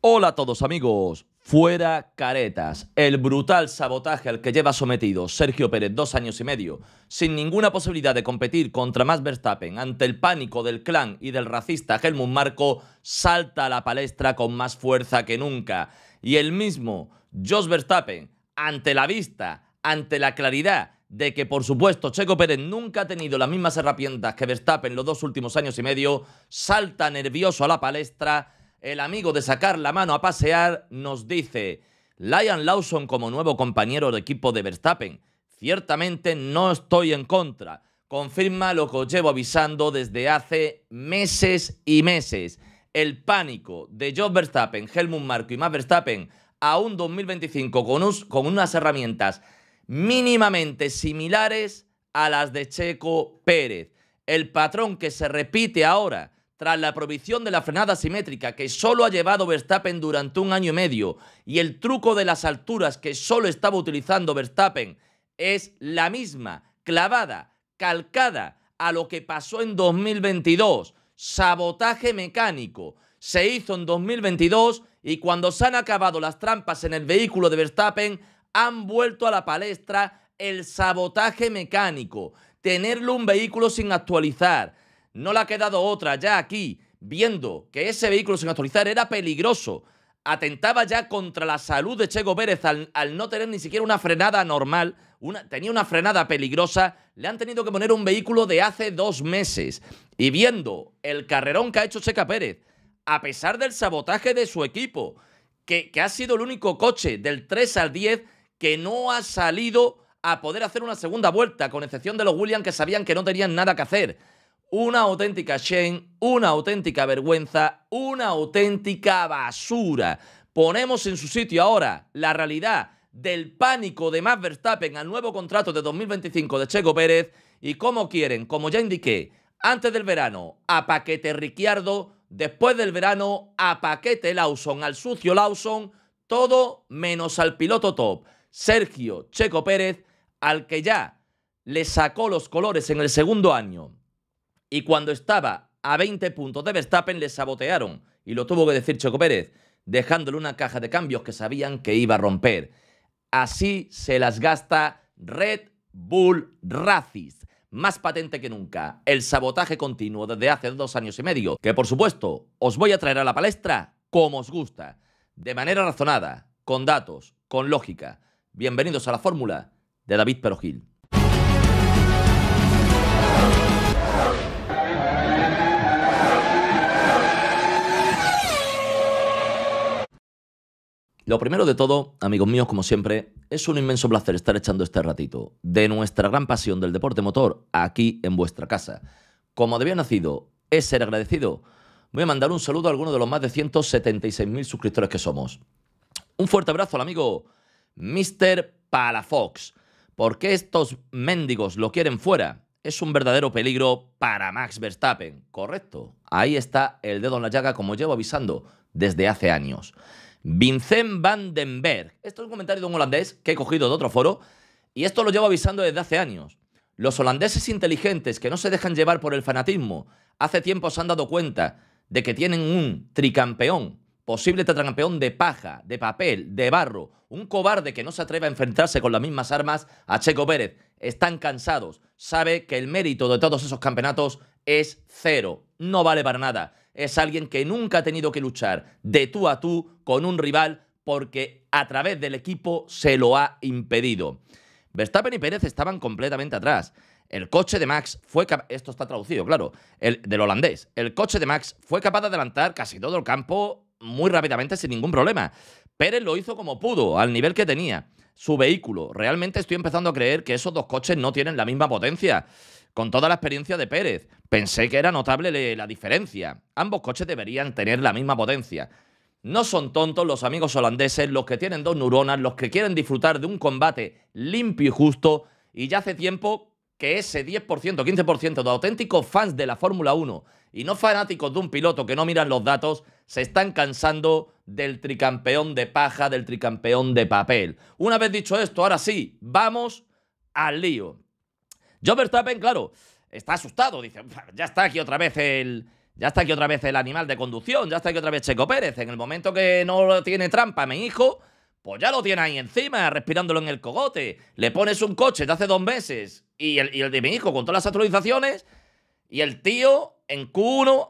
Hola a todos amigos, fuera caretas, el brutal sabotaje al que lleva sometido Sergio Pérez dos años y medio, sin ninguna posibilidad de competir contra Max Verstappen ante el pánico del clan y del racista Helmut Marco, salta a la palestra con más fuerza que nunca. Y el mismo Jos Verstappen, ante la vista, ante la claridad de que por supuesto Checo Pérez nunca ha tenido las mismas herramientas que Verstappen los dos últimos años y medio, salta nervioso a la palestra el amigo de sacar la mano a pasear, nos dice Lion Lawson como nuevo compañero de equipo de Verstappen. Ciertamente no estoy en contra. Confirma lo que os llevo avisando desde hace meses y meses. El pánico de Joe Verstappen, Helmut Marko y Max Verstappen a un 2025 con unas herramientas mínimamente similares a las de Checo Pérez. El patrón que se repite ahora tras la prohibición de la frenada simétrica que solo ha llevado Verstappen durante un año y medio y el truco de las alturas que solo estaba utilizando Verstappen es la misma, clavada, calcada a lo que pasó en 2022, sabotaje mecánico. Se hizo en 2022 y cuando se han acabado las trampas en el vehículo de Verstappen, han vuelto a la palestra el sabotaje mecánico, tenerlo un vehículo sin actualizar, no le ha quedado otra ya aquí, viendo que ese vehículo sin actualizar era peligroso, atentaba ya contra la salud de Checo Pérez al, no tener ni siquiera una frenada normal, tenía una frenada peligrosa, le han tenido que poner un vehículo de hace dos meses. Y viendo el carrerón que ha hecho Checa Pérez, a pesar del sabotaje de su equipo, que, que ha sido el único coche del 3 al 10 que no ha salido a poder hacer una segunda vuelta, con excepción de los Williams que sabían que no tenían nada que hacer una auténtica shame, una auténtica vergüenza, una auténtica basura. Ponemos en su sitio ahora la realidad del pánico de Max Verstappen al nuevo contrato de 2025 de Checo Pérez y como quieren, como ya indiqué, antes del verano a paquete Ricciardo, después del verano a paquete Lawson, al sucio Lawson, todo menos al piloto top, Sergio Checo Pérez, al que ya le sacó los colores en el segundo año y cuando estaba a 20 puntos de Verstappen le sabotearon y lo tuvo que decir choco Pérez, dejándole una caja de cambios que sabían que iba a romper. Así se las gasta Red Bull Racist. Más patente que nunca, el sabotaje continuo desde hace dos años y medio, que por supuesto os voy a traer a la palestra como os gusta, de manera razonada, con datos, con lógica. Bienvenidos a la fórmula de David Perogil. Lo primero de todo, amigos míos, como siempre, es un inmenso placer estar echando este ratito de nuestra gran pasión del deporte motor aquí en vuestra casa. Como debía nacido, es ser agradecido. Voy a mandar un saludo a alguno de los más de 176.000 suscriptores que somos. Un fuerte abrazo al amigo Mr. Palafox. Porque estos mendigos lo quieren fuera. Es un verdadero peligro para Max Verstappen. Correcto. Ahí está el dedo en la llaga, como llevo avisando desde hace años. Vincent Vandenberg... Esto es un comentario de un holandés que he cogido de otro foro y esto lo llevo avisando desde hace años. Los holandeses inteligentes que no se dejan llevar por el fanatismo hace tiempo se han dado cuenta de que tienen un tricampeón, posible tetracampeón de paja, de papel, de barro, un cobarde que no se atreve a enfrentarse con las mismas armas a Checo Pérez. Están cansados, sabe que el mérito de todos esos campeonatos es cero, no vale para nada es alguien que nunca ha tenido que luchar de tú a tú con un rival porque a través del equipo se lo ha impedido. Verstappen y Pérez estaban completamente atrás. El coche de Max fue esto está traducido, claro, el, del holandés. El coche de Max fue capaz de adelantar casi todo el campo muy rápidamente sin ningún problema. Pérez lo hizo como pudo, al nivel que tenía. Su vehículo. Realmente estoy empezando a creer que esos dos coches no tienen la misma potencia. Con toda la experiencia de Pérez, pensé que era notable la diferencia. Ambos coches deberían tener la misma potencia. No son tontos los amigos holandeses, los que tienen dos neuronas, los que quieren disfrutar de un combate limpio y justo, y ya hace tiempo que ese 10%, 15% de auténticos fans de la Fórmula 1 y no fanáticos de un piloto que no miran los datos, se están cansando del tricampeón de paja, del tricampeón de papel. Una vez dicho esto, ahora sí, vamos al lío. John Verstappen, claro, está asustado, dice, ya está aquí otra vez el... Ya está aquí otra vez el animal de conducción, ya está aquí otra vez Checo Pérez. En el momento que no tiene trampa, mi hijo, pues ya lo tiene ahí encima, respirándolo en el cogote. Le pones un coche de hace dos meses y el, de mi hijo con todas las actualizaciones y el tío en Q1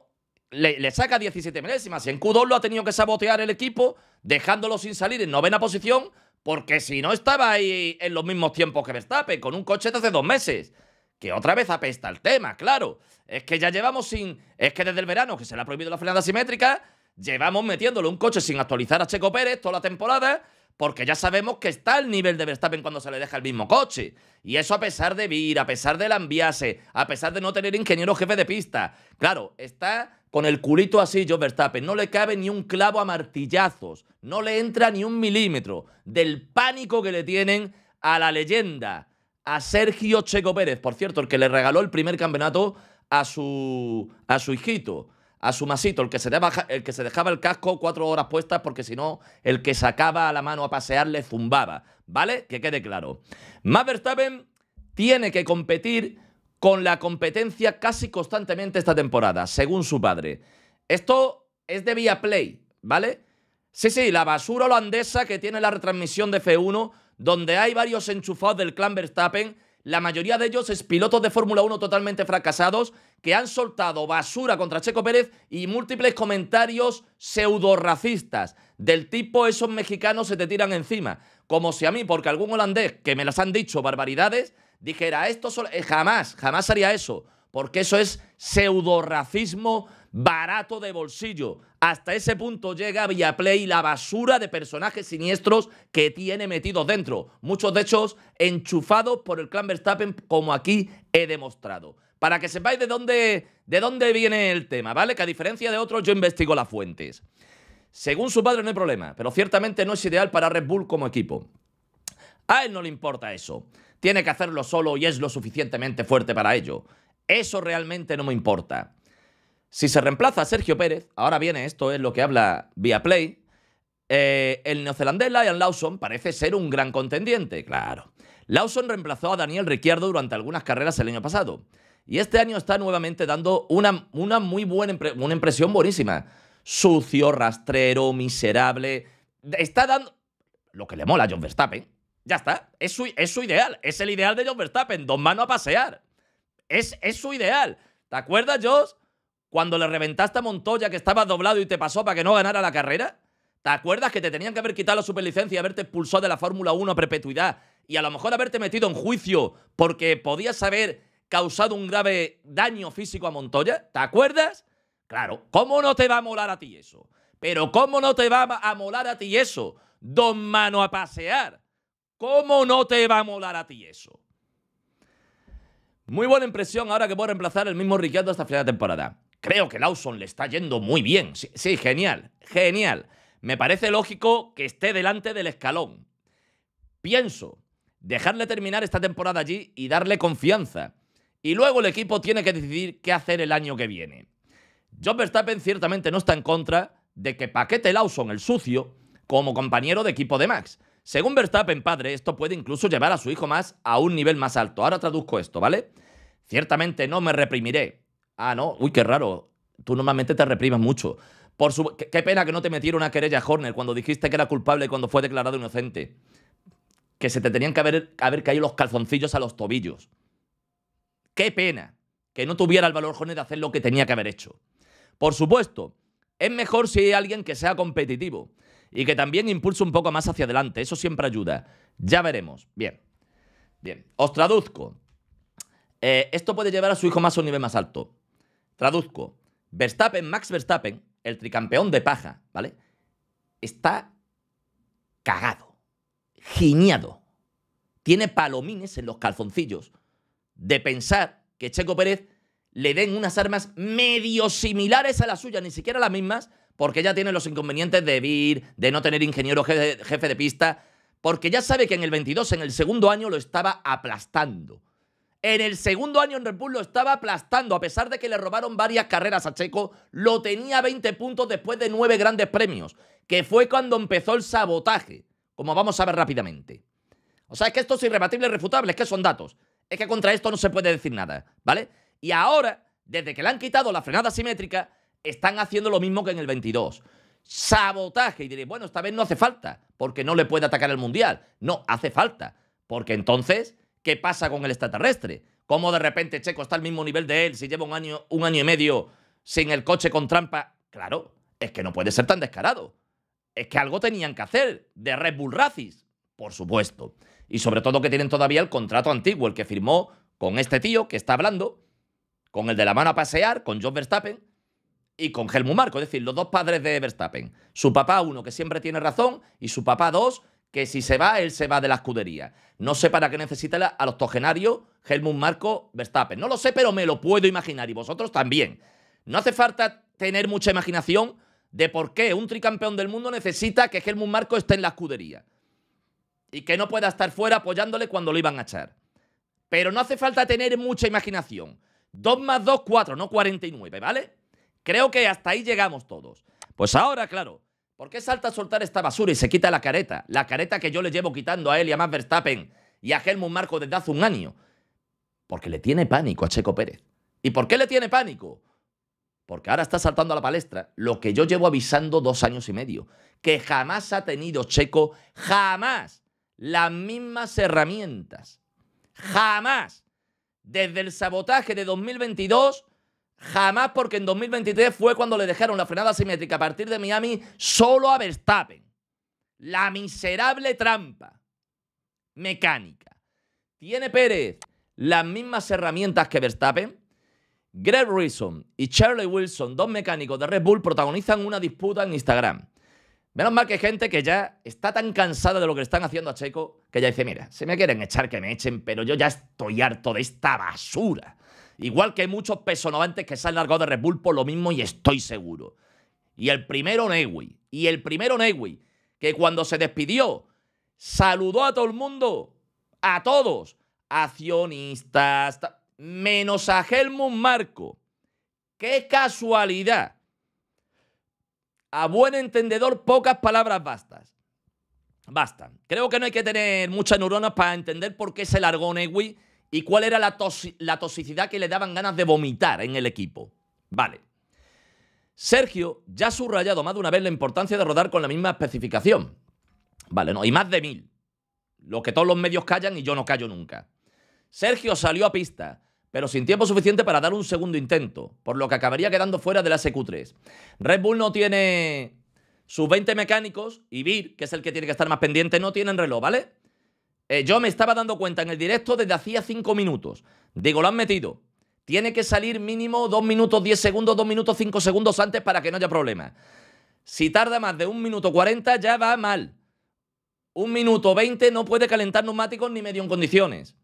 le, le, saca 17 milésimas. En Q2 lo ha tenido que sabotear el equipo, dejándolo sin salir en novena posición porque si no estaba ahí en los mismos tiempos que Verstappen, con un coche de hace dos meses. Que otra vez apesta el tema, claro. Es que ya llevamos sin. Es que desde el verano, que se le ha prohibido la frenada simétrica, llevamos metiéndole un coche sin actualizar a Checo Pérez toda la temporada, porque ya sabemos que está el nivel de Verstappen cuando se le deja el mismo coche. Y eso a pesar de Vir, a pesar la ambiase, a pesar de no tener ingeniero jefe de pista. Claro, está con el culito así, George Verstappen. No le cabe ni un clavo a martillazos. No le entra ni un milímetro del pánico que le tienen a la leyenda, a Sergio Checo Pérez. Por cierto, el que le regaló el primer campeonato a su, a su hijito, a su masito, el que, se dejaba, el que se dejaba el casco cuatro horas puestas porque si no, el que sacaba a la mano a pasear le zumbaba. ¿Vale? Que quede claro. Más Verstappen tiene que competir con la competencia casi constantemente esta temporada, según su padre. Esto es de vía play, ¿vale? Sí, sí, la basura holandesa que tiene la retransmisión de F1, donde hay varios enchufados del clan Verstappen, la mayoría de ellos es pilotos de Fórmula 1 totalmente fracasados, que han soltado basura contra Checo Pérez y múltiples comentarios pseudo-racistas, del tipo esos mexicanos se te tiran encima, como si a mí, porque algún holandés que me las han dicho barbaridades, dijera esto solo, eh, jamás, jamás haría eso, porque eso es pseudorracismo barato de bolsillo. Hasta ese punto llega play la basura de personajes siniestros que tiene metidos dentro, muchos de ellos enchufados por el clan Verstappen como aquí he demostrado. Para que sepáis de dónde, de dónde viene el tema, ¿vale? Que a diferencia de otros yo investigo las fuentes. Según su padre no hay problema, pero ciertamente no es ideal para Red Bull como equipo. A él no le importa eso. Tiene que hacerlo solo y es lo suficientemente fuerte para ello. Eso realmente no me importa. Si se reemplaza a Sergio Pérez, ahora viene esto, es lo que habla Via Play, eh, el neozelandés Lion Lawson parece ser un gran contendiente, claro. Lawson reemplazó a Daniel Ricciardo durante algunas carreras el año pasado. Y este año está nuevamente dando una, una muy buena una impresión buenísima. Sucio, rastrero, miserable. Está dando lo que le mola a John Verstappen. Ya está. Es su, ideal. Es el ideal de John Verstappen. Dos manos a pasear. Es, es su ideal. ¿Te acuerdas, Josh, Cuando le reventaste a Montoya que estaba doblado y te pasó para que no ganara la carrera. ¿Te acuerdas que te tenían que haber quitado la superlicencia y haberte expulsado de la Fórmula 1 a perpetuidad? Y a lo mejor haberte metido en juicio porque podías haber causado un grave daño físico a Montoya. ¿Te acuerdas? Claro, ¿cómo no te va a molar a ti eso? Pero ¿cómo no te va a molar a ti eso? Dos Mano a pasear. ¿Cómo no te va a molar a ti eso? Muy buena impresión ahora que puedo reemplazar el mismo Ricciardo hasta final de temporada. Creo que Lawson le está yendo muy bien. Sí, sí, genial, genial. Me parece lógico que esté delante del escalón. Pienso dejarle terminar esta temporada allí y darle confianza. Y luego el equipo tiene que decidir qué hacer el año que viene. John Verstappen ciertamente no está en contra de que paquete Lawson, el sucio, como compañero de equipo de Max. Según Verstappen padre, esto puede incluso llevar a su hijo más a un nivel más alto. Ahora traduzco esto, ¿vale? Ciertamente no me reprimiré. Ah, no, uy, qué raro. Tú normalmente te reprimas mucho. Por Qué pena que no te metiera una querella a Horner cuando dijiste que era culpable cuando fue declarado inocente. Que se te tenían que haber, haber caído los calzoncillos a los tobillos. Qué pena que no tuviera el valor Horner de hacer lo que tenía que haber hecho. Por supuesto, es mejor si hay alguien que sea competitivo y que también impulse un poco más hacia adelante. Eso siempre ayuda. Ya veremos. Bien. Bien. Os traduzco. Eh, esto puede llevar a su hijo más a un nivel más alto. Traduzco. Verstappen, Max Verstappen, el tricampeón de paja, ¿vale? Está cagado, giñado. Tiene palomines en los calzoncillos de pensar que Checo Pérez le den unas armas medio similares a las suyas, ni siquiera las mismas, porque ya tiene los inconvenientes de vivir, de no tener ingeniero jefe de pista, porque ya sabe que en el 22, en el segundo año, lo estaba aplastando. En el segundo año en Red Bull lo estaba aplastando, a pesar de que le robaron varias carreras a Checo, lo tenía 20 puntos después de nueve grandes premios, que fue cuando empezó el sabotaje, como vamos a ver rápidamente. O sea, es que esto es irrebatible refutable, es que son datos. Es que contra esto no se puede decir nada, ¿vale? Y ahora, desde que le han quitado la frenada simétrica, están haciendo lo mismo que en el 22. Sabotaje. Y diréis, bueno, esta vez no hace falta, porque no le puede atacar el Mundial. No, hace falta. Porque entonces, ¿qué pasa con el extraterrestre? ¿Cómo de repente Checo está al mismo nivel de él si lleva un año, un año y medio sin el coche con trampa? Claro, es que no puede ser tan descarado. Es que algo tenían que hacer de Red Bull Racis, por supuesto. Y sobre todo que tienen todavía el contrato antiguo, el que firmó con este tío que está hablando, con el de la mano a pasear, con John Verstappen, y con Helmut Marco, es decir, los dos padres de Verstappen. Su papá uno, que siempre tiene razón, y su papá dos, que si se va, él se va de la escudería. No sé para qué necesita a los Helmut Marco Verstappen. No lo sé, pero me lo puedo imaginar, y vosotros también. No hace falta tener mucha imaginación de por qué un tricampeón del mundo necesita que Helmut Marco esté en la escudería y que no pueda estar fuera apoyándole cuando lo iban a echar. Pero no hace falta tener mucha imaginación. Dos más dos, cuatro. no cuarenta y nueve, ¿vale? Creo que hasta ahí llegamos todos. Pues ahora, claro, ¿por qué salta a soltar esta basura y se quita la careta? La careta que yo le llevo quitando a él y a Max Verstappen y a Helmut Marco desde hace un año. Porque le tiene pánico a Checo Pérez. ¿Y por qué le tiene pánico? Porque ahora está saltando a la palestra lo que yo llevo avisando dos años y medio. Que jamás ha tenido Checo, jamás, las mismas herramientas. Jamás. Desde el sabotaje de 2022 Jamás porque en 2023 fue cuando le dejaron la frenada simétrica a partir de Miami solo a Verstappen. La miserable trampa mecánica. Tiene Pérez las mismas herramientas que Verstappen. Greg Wilson y Charlie Wilson, dos mecánicos de Red Bull, protagonizan una disputa en Instagram. Menos mal que hay gente que ya está tan cansada de lo que están haciendo a Checo que ya dice, mira, se me quieren echar, que me echen, pero yo ya estoy harto de esta basura. Igual que hay muchos pesonovantes que se han largado de Red por lo mismo y estoy seguro. Y el primero Newey, y el primero Newey, que cuando se despidió, saludó a todo el mundo, a todos, accionistas, menos a Helmut Marco. ¡Qué casualidad! A buen entendedor, pocas palabras bastas. Bastan. Creo que no hay que tener muchas neuronas para entender por qué se largó Newey y cuál era la, toxicidad que le daban ganas de vomitar en el equipo. Vale. Sergio ya ha subrayado más de una vez la importancia de rodar con la misma especificación. Vale, no, y más de mil. Lo que todos los medios callan y yo no callo nunca. Sergio salió a pista, pero sin tiempo suficiente para dar un segundo intento, por lo que acabaría quedando fuera de la SQ3. Red Bull no tiene sus 20 mecánicos y Vir, que es el que tiene que estar más pendiente, no tienen reloj, ¿vale? Eh, yo me estaba dando cuenta en el directo desde hacía cinco minutos. Digo, lo han metido. Tiene que salir mínimo 2 minutos 10 segundos, 2 minutos 5 segundos antes para que no haya problema. Si tarda más de 1 minuto 40 ya va mal. 1 minuto 20 no puede calentar neumáticos ni medio en condiciones.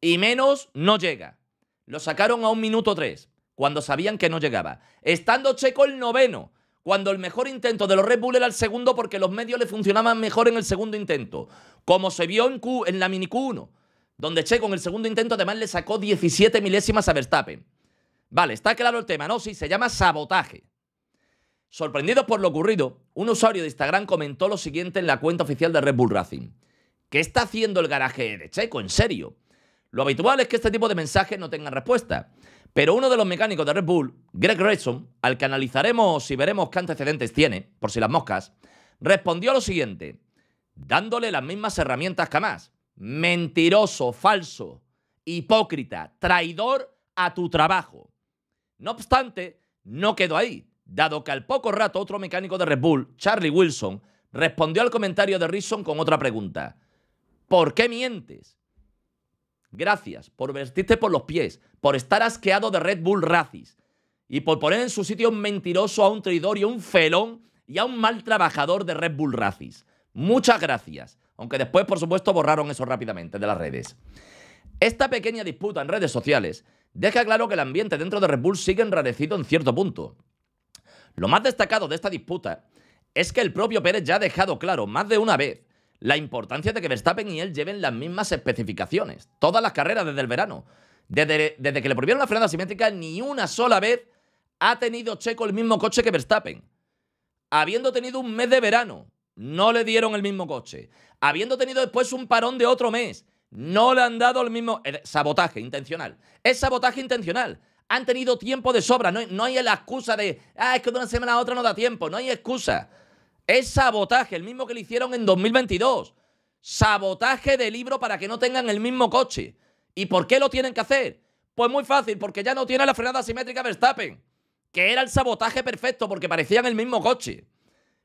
Y menos no llega. Lo sacaron a 1 minuto 3, cuando sabían que no llegaba. Estando Checo el noveno, cuando el mejor intento de los Red Bull era el segundo porque los medios le funcionaban mejor en el segundo intento como se vio en, en la Mini Q1, donde Checo en el segundo intento además le sacó 17 milésimas a Verstappen. Vale, está claro el tema, ¿no? Sí, se llama sabotaje. Sorprendido por lo ocurrido, un usuario de Instagram comentó lo siguiente en la cuenta oficial de Red Bull Racing. ¿Qué está haciendo el garaje de Checo? En serio. Lo habitual es que este tipo de mensajes no tengan respuesta. Pero uno de los mecánicos de Red Bull, Greg Redson, al que analizaremos y veremos qué antecedentes tiene, por si las moscas, respondió lo siguiente dándole las mismas herramientas que más. Mentiroso, falso, hipócrita, traidor a tu trabajo. No obstante, no quedó ahí, dado que al poco rato otro mecánico de Red Bull, Charlie Wilson, respondió al comentario de Rison con otra pregunta. ¿Por qué mientes? Gracias por vestirte por los pies, por estar asqueado de Red Bull Racis y por poner en su sitio un mentiroso, a un traidor y a un felón y a un mal trabajador de Red Bull Racis. Muchas gracias. Aunque después, por supuesto, borraron eso rápidamente de las redes. Esta pequeña disputa en redes sociales deja claro que el ambiente dentro de Red Bull sigue enrarecido en cierto punto. Lo más destacado de esta disputa es que el propio Pérez ya ha dejado claro más de una vez la importancia de que Verstappen y él lleven las mismas especificaciones. Todas las carreras desde el verano. Desde, desde que le prohibieron la frenada simétrica, ni una sola vez ha tenido Checo el mismo coche que Verstappen. Habiendo tenido un mes de verano, no le dieron el mismo coche. Habiendo tenido después un parón de otro mes, no le han dado el mismo... Sabotaje intencional. Es sabotaje intencional. Han tenido tiempo de sobra. No, hay la excusa de, ah, es que de una semana a otra no da tiempo. No hay excusa. Es sabotaje, el mismo que le hicieron en 2022. Sabotaje de libro para que no tengan el mismo coche. ¿Y por qué lo tienen que hacer? Pues muy fácil, porque ya no tiene la frenada simétrica Verstappen, que era el sabotaje perfecto porque parecían el mismo coche.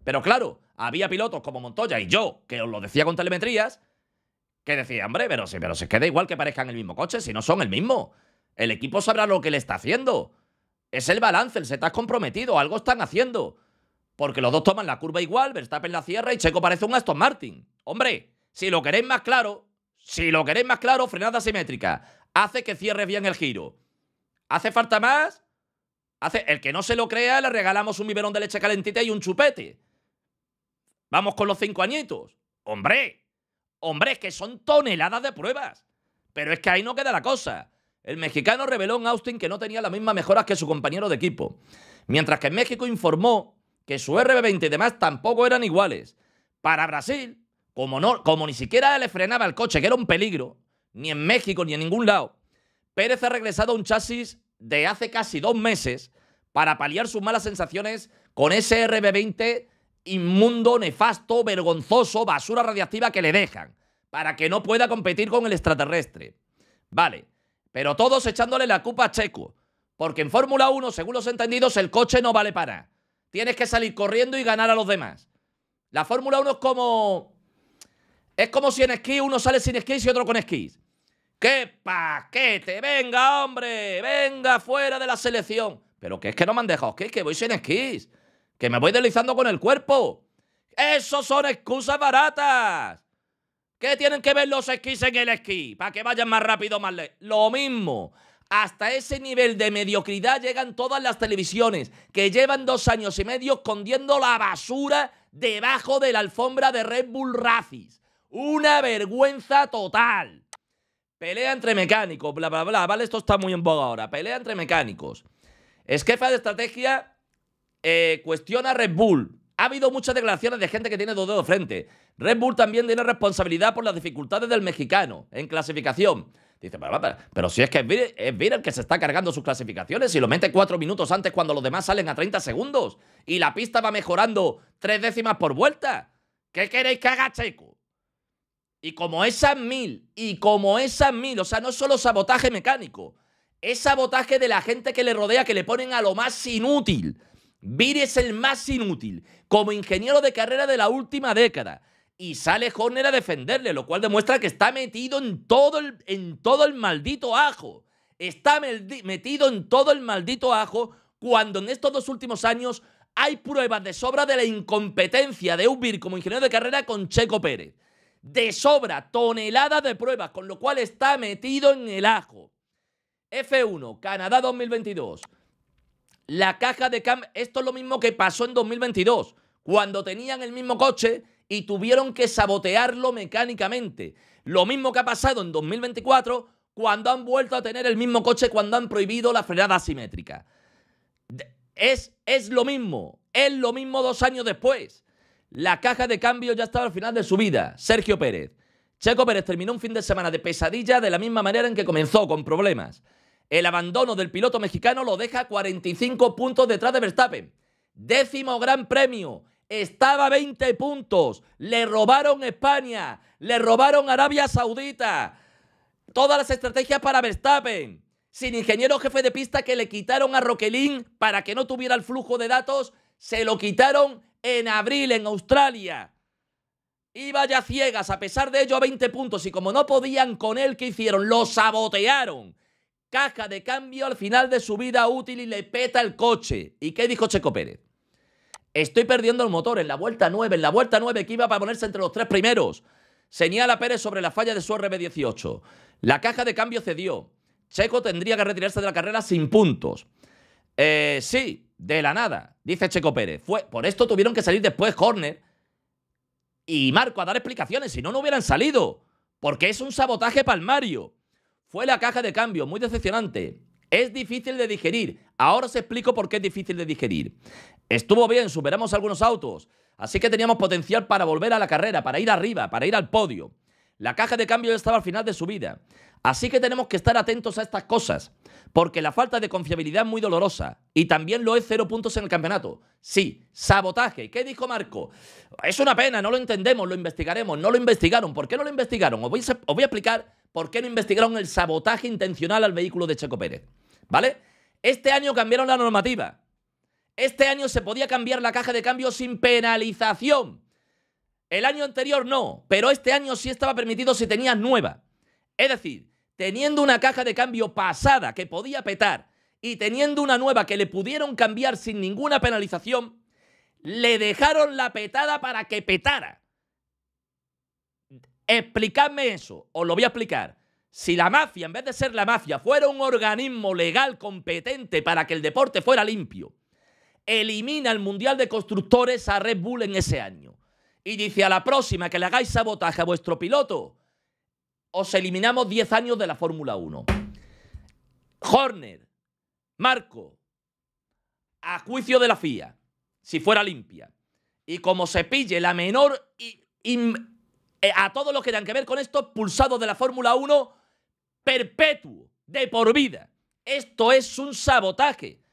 Pero claro, había pilotos como Montoya y yo, que os lo decía con telemetrías, que decía, hombre, pero si, pero se queda igual que parezcan el mismo coche, si no son el mismo. El equipo sabrá lo que le está haciendo. Es el balance, el está comprometido, algo están haciendo. Porque los dos toman la curva igual, Verstappen la cierra y Checo parece un Aston Martin. Hombre, si lo queréis más claro, si lo queréis más claro, frenada simétrica. Hace que cierre bien el giro. ¿Hace falta más? Hace, el que no se lo crea, le regalamos un biberón de leche calentita y un chupete. Vamos con los cinco añitos. Hombre, hombre, que son toneladas de pruebas. Pero es que ahí no queda la cosa. El mexicano reveló en Austin que no tenía las mismas mejoras que su compañero de equipo, mientras que en México informó que su RB20 y demás tampoco eran iguales. Para Brasil, como, no, como ni siquiera le frenaba el coche, que era un peligro, ni en México ni en ningún lado, Pérez ha regresado a un chasis de hace casi dos meses para paliar sus malas sensaciones con ese RB20 inmundo, nefasto, vergonzoso, basura radiactiva que le dejan, para que no pueda competir con el extraterrestre. Vale, pero todos echándole la culpa a Checo, porque en Fórmula 1, según los entendidos, el coche no vale para. Tienes que salir corriendo y ganar a los demás. La Fórmula 1 es como... Es como si en esquí uno sale sin esquís y otro con esquís. ¡Qué paquete! ¡Venga, hombre! ¡Venga fuera de la selección! Pero que es que no me han dejado que voy sin esquís que me voy deslizando con el cuerpo. ¡Esos son excusas baratas. ¿Qué tienen que ver los esquís en el esquí? Para que vayan más rápido, más lejos. Lo mismo. Hasta ese nivel de mediocridad llegan todas las televisiones que llevan dos años y medio escondiendo la basura debajo de la alfombra de Red Bull Racis. Una vergüenza total. Pelea entre mecánicos, bla, bla, bla. Vale, esto está muy en boga ahora. Pelea entre mecánicos. Es jefa de estrategia eh, cuestiona Red Bull. Ha habido muchas declaraciones de gente que tiene dos dedos frente. Red Bull también tiene responsabilidad por las dificultades del mexicano en clasificación. Dice, pero, si es que es Vir, el que se está cargando sus clasificaciones y lo mete cuatro minutos antes cuando los demás salen a 30 segundos y la pista va mejorando tres décimas por vuelta. ¿Qué queréis que haga Checo? Y como esas mil, y como esas mil, o sea, no es solo sabotaje mecánico, es sabotaje de la gente que le rodea, que le ponen a lo más inútil. VIR es el más inútil como ingeniero de carrera de la última década. Y sale Horner a defenderle, lo cual demuestra que está metido en todo el, en todo el maldito ajo. Está metido en todo el maldito ajo cuando en estos dos últimos años hay pruebas de sobra de la incompetencia de Ubir como ingeniero de carrera con Checo Pérez. De sobra, toneladas de pruebas, con lo cual está metido en el ajo. F1, Canadá 2022. La caja de cambio, esto es lo mismo que pasó en 2022, cuando tenían el mismo coche y tuvieron que sabotearlo mecánicamente. Lo mismo que ha pasado en 2024, cuando han vuelto a tener el mismo coche, cuando han prohibido la frenada asimétrica. Es, es lo mismo, es lo mismo dos años después. La caja de cambio ya estaba al final de su vida. Sergio Pérez. Checo Pérez terminó un fin de semana de pesadilla de la misma manera en que comenzó, con problemas. El abandono del piloto mexicano lo deja 45 puntos detrás de Verstappen. Décimo gran premio. Estaba 20 puntos. Le robaron España. Le robaron Arabia Saudita. Todas las estrategias para Verstappen. Sin ingeniero jefe de pista que le quitaron a Roquelín para que no tuviera el flujo de datos. Se lo quitaron en abril en Australia. Iba ya ciegas, a pesar de ello, a 20 puntos. Y como no podían con él, ¿qué hicieron? Lo sabotearon caja de cambio al final de su vida útil y le peta el coche. ¿Y qué dijo Checo Pérez? Estoy perdiendo el motor en la vuelta 9, en la vuelta 9 que iba para ponerse entre los tres primeros. Señala Pérez sobre la falla de su RB18. La caja de cambio cedió. Checo tendría que retirarse de la carrera sin puntos. Eh, sí, de la nada, dice Checo Pérez. Fue, por esto tuvieron que salir después Horner y Marco a dar explicaciones, si no, no hubieran salido. Porque es un sabotaje palmario fue la caja de cambio, muy decepcionante. Es difícil de digerir. Ahora os explico por qué es difícil de digerir. Estuvo bien, superamos algunos autos, así que teníamos potencial para volver a la carrera, para ir arriba, para ir al podio. La caja de cambio estaba al final de su vida. Así que tenemos que estar atentos a estas cosas, porque la falta de confiabilidad es muy dolorosa y también lo es cero puntos en el campeonato. Sí, sabotaje. ¿Qué dijo Marco? Es una pena, no lo entendemos, lo investigaremos. No lo investigaron. ¿Por qué no lo investigaron? Os voy a, os voy a explicar ¿Por qué no investigaron el sabotaje intencional al vehículo de Checo Pérez? ¿Vale? Este año cambiaron la normativa. Este año se podía cambiar la caja de cambio sin penalización. El año anterior no, pero este año sí estaba permitido si tenía nueva. Es decir, teniendo una caja de cambio pasada que podía petar y teniendo una nueva que le pudieron cambiar sin ninguna penalización, le dejaron la petada para que petara. Explicadme eso, os lo voy a explicar. Si la mafia, en vez de ser la mafia, fuera un organismo legal competente para que el deporte fuera limpio, elimina el Mundial de Constructores a Red Bull en ese año y dice a la próxima que le hagáis sabotaje a vuestro piloto, os eliminamos 10 años de la Fórmula 1. Horner, Marco, a juicio de la FIA, si fuera limpia, y como se pille la menor eh, a todos los que tengan que ver con esto, pulsado de la Fórmula 1 perpetuo, de por vida. Esto es un sabotaje.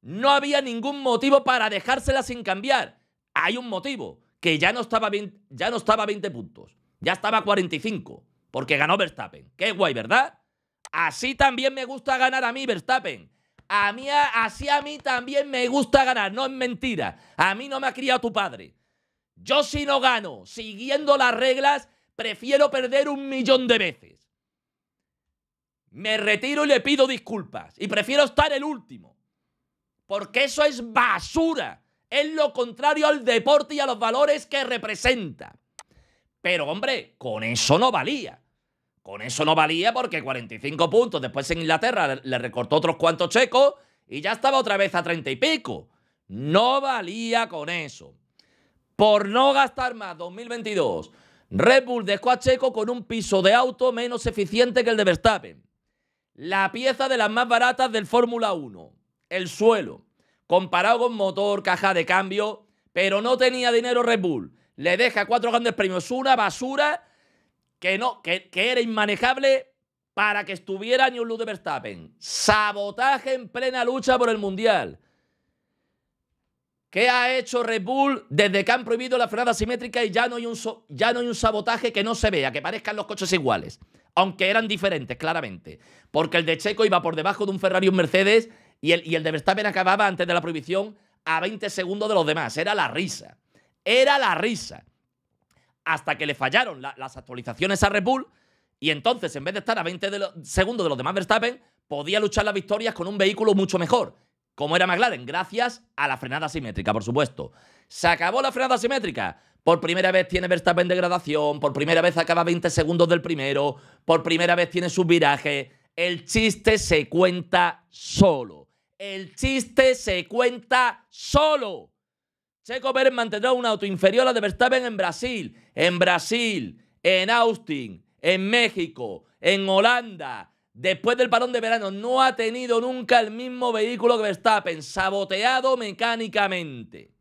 No había ningún motivo para dejársela sin cambiar. Hay un motivo, que ya no estaba 20, ya no estaba 20 puntos, ya estaba 45, porque ganó Verstappen. Qué guay, ¿verdad? Así también me gusta ganar a mí, Verstappen. A mí, así a mí también me gusta ganar, no es mentira. A mí no me ha criado tu padre. Yo si no gano siguiendo las reglas, prefiero perder un millón de veces. Me retiro y le pido disculpas. Y prefiero estar el último. Porque eso es basura. Es lo contrario al deporte y a los valores que representa. Pero hombre, con eso no valía. Con eso no valía porque 45 puntos. Después en Inglaterra le recortó otros cuantos checos y ya estaba otra vez a 30 y pico. No valía con eso por no gastar más 2022. Red Bull dejó a Checo con un piso de auto menos eficiente que el de Verstappen. La pieza de las más baratas del Fórmula 1, el suelo, comparado con motor, caja de cambio, pero no tenía dinero Red Bull. Le deja cuatro grandes premios, una basura que, no, que, que era inmanejable para que estuviera ni un de Verstappen. Sabotaje en plena lucha por el Mundial. ¿Qué ha hecho Red Bull desde que han prohibido la frenada simétrica y ya no, hay un ya no hay un sabotaje que no se vea, que parezcan los coches iguales? Aunque eran diferentes, claramente. Porque el de Checo iba por debajo de un Ferrari y un Mercedes y el, y el de Verstappen acababa antes de la prohibición a 20 segundos de los demás. Era la risa. Era la risa. Hasta que le fallaron las actualizaciones a Red Bull y entonces en vez de estar a 20 segundos de los demás Verstappen, podía luchar las victorias con un vehículo mucho mejor como era McLaren, gracias a la frenada simétrica, por supuesto. Se acabó la frenada simétrica. Por primera vez tiene Verstappen degradación, por primera vez acaba 20 segundos del primero, por primera vez tiene subviraje. viraje. El chiste se cuenta solo. El chiste se cuenta solo. Checo Pérez mantendrá un auto inferior a de Verstappen en Brasil, en Brasil, en Austin, en México, en Holanda, después del parón de verano, no ha tenido nunca el mismo vehículo que Verstappen, saboteado mecánicamente.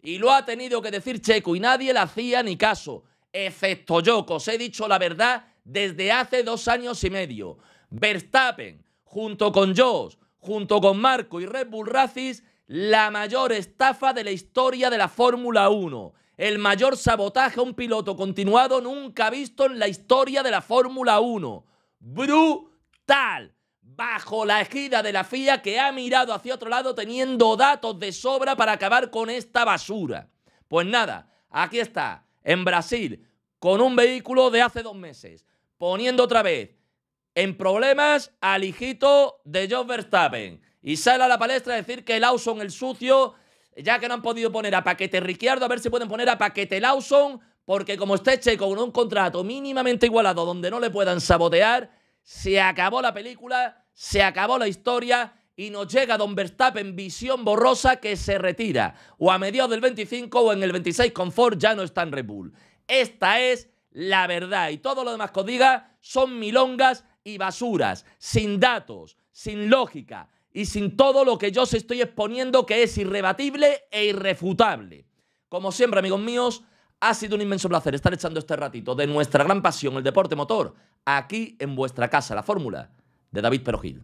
Y lo ha tenido que decir Checo y nadie le hacía ni caso, excepto yo, que os he dicho la verdad desde hace dos años y medio. Verstappen, junto con Josh, junto con Marco y Red Bull Racis, la mayor estafa de la historia de la Fórmula 1. El mayor sabotaje a un piloto continuado nunca visto en la historia de la Fórmula 1. Bru tal bajo la ejida de la FIA que ha mirado hacia otro lado teniendo datos de sobra para acabar con esta basura. Pues nada, aquí está, en Brasil, con un vehículo de hace dos meses, poniendo otra vez en problemas al hijito de John Verstappen. Y sale a la palestra a decir que Lawson el sucio, ya que no han podido poner a Paquete Ricciardo, a ver si pueden poner a Paquete Lawson, porque como está Checo con un contrato mínimamente igualado donde no le puedan sabotear, se acabó la película, se acabó la historia y nos llega Don Verstappen visión borrosa que se retira. O a mediados del 25 o en el 26 con Ford ya no está en Red Bull. Esta es la verdad y todo lo demás que os diga son milongas y basuras, sin datos, sin lógica y sin todo lo que yo se estoy exponiendo que es irrebatible e irrefutable. Como siempre, amigos míos, ha sido un inmenso placer estar echando este ratito de nuestra gran pasión, el deporte motor, aquí en vuestra casa, la fórmula de David Perojil.